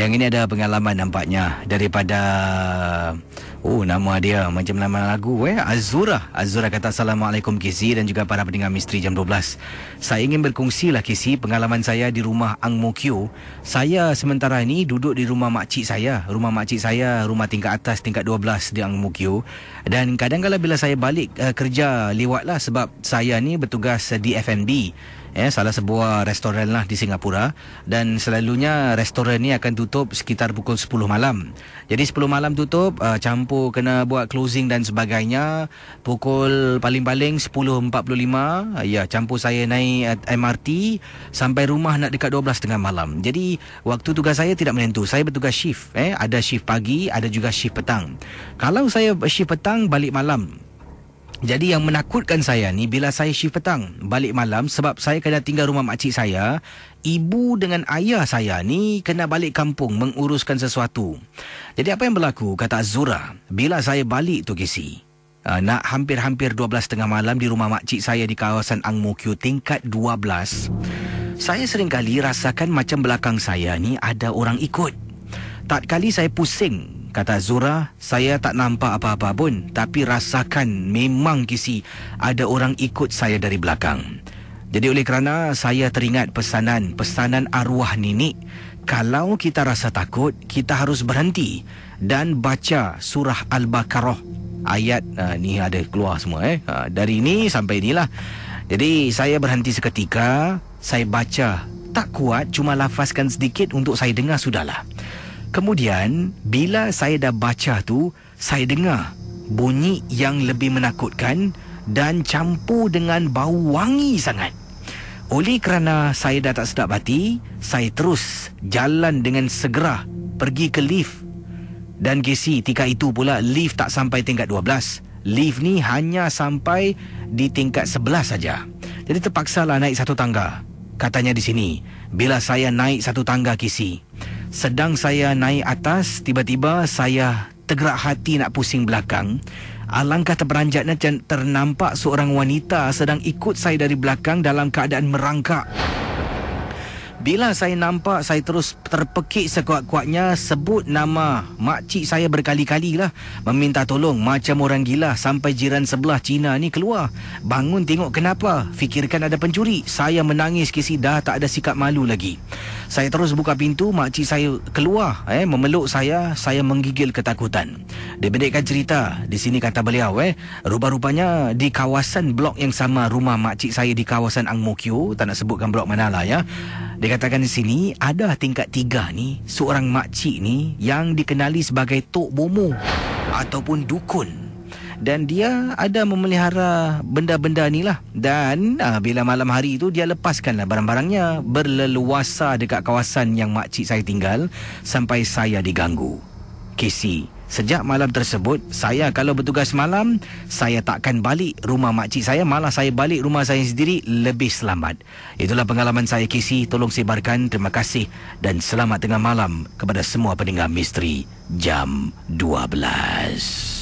Yang ini ada pengalaman nampaknya daripada oh nama dia macam nama lagu eh Azura. Azura kata assalamualaikum kisi dan juga para pendengar misteri jam 12. Saya ingin berkongsi lah kisi pengalaman saya di rumah Ang Mo Kio. Saya sementara ini duduk di rumah makcik saya. Rumah makcik saya rumah tingkat atas tingkat 12 di Ang Mo Kio. Dan kadang-kadang bila saya balik uh, kerja lewatlah sebab saya ni bertugas di FNB ya salah sebuah restoran lah di Singapura dan selalunya restoran ni akan tutup sekitar pukul 10 malam. Jadi 10 malam tutup uh, campur kena buat closing dan sebagainya pukul paling-paling 10.45 uh, ya campur saya naik uh, MRT sampai rumah nak dekat tengah malam. Jadi waktu tugas saya tidak menentu. Saya bertugas shift eh ada shift pagi, ada juga shift petang. Kalau saya shift petang balik malam jadi yang menakutkan saya ni bila saya shift petang balik malam sebab saya kena tinggal rumah makcik saya, ibu dengan ayah saya ni kena balik kampung menguruskan sesuatu. Jadi apa yang berlaku kata Azura bila saya balik tu kisi. Uh, nak hampir-hampir 12.30 malam di rumah makcik saya di kawasan Ang Mo Kio tingkat 12. Saya sering kali rasakan macam belakang saya ni ada orang ikut. Tak kali saya pusing Kata Zura, saya tak nampak apa-apa pun tapi rasakan memang kisi ada orang ikut saya dari belakang. Jadi oleh kerana saya teringat pesanan, pesanan arwah Nini, kalau kita rasa takut, kita harus berhenti dan baca surah Al-Baqarah ayat uh, ni ada keluar semua eh. Uh, dari ini sampai inilah. Jadi saya berhenti seketika, saya baca tak kuat cuma lafazkan sedikit untuk saya dengar sudahlah. Kemudian bila saya dah baca tu, saya dengar bunyi yang lebih menakutkan dan campur dengan bau wangi sangat. Oleh kerana saya dah tak sedap hati, saya terus jalan dengan segera pergi ke lift. Dan KC, tika itu pula lift tak sampai tingkat 12. Lift ni hanya sampai di tingkat 11 saja. Jadi terpaksalah naik satu tangga. Katanya di sini, bila saya naik satu tangga kisi sedang saya naik atas tiba-tiba saya tergerak hati nak pusing belakang alangkah terperanjatnya ternampak seorang wanita sedang ikut saya dari belakang dalam keadaan merangkak bila saya nampak saya terus terpekik sekuat-kuatnya sebut nama makcik saya berkali-kali lah. Meminta tolong macam orang gila sampai jiran sebelah Cina ni keluar. Bangun tengok kenapa. Fikirkan ada pencuri. Saya menangis kisi dah tak ada sikap malu lagi. Saya terus buka pintu makcik saya keluar eh, memeluk saya. Saya menggigil ketakutan. Dia bedekkan cerita. Di sini kata beliau eh. Rupa-rupanya di kawasan blok yang sama rumah makcik saya di kawasan Ang Mokyo. Tak nak sebutkan blok mana lah ya. Dikatakan di sini ada tingkat tiga ni seorang makcik ni yang dikenali sebagai Tok Bomo ataupun Dukun. Dan dia ada memelihara benda-benda ni lah. Dan uh, bila malam hari tu dia lepaskan lah barang-barangnya berleluasa dekat kawasan yang makcik saya tinggal sampai saya diganggu. Casey. Sejak malam tersebut, saya kalau bertugas malam, saya takkan balik rumah makcik saya. Malah saya balik rumah saya sendiri lebih selamat. Itulah pengalaman saya, Casey. Tolong sebarkan. Terima kasih dan selamat tengah malam kepada semua pendengar misteri jam 12.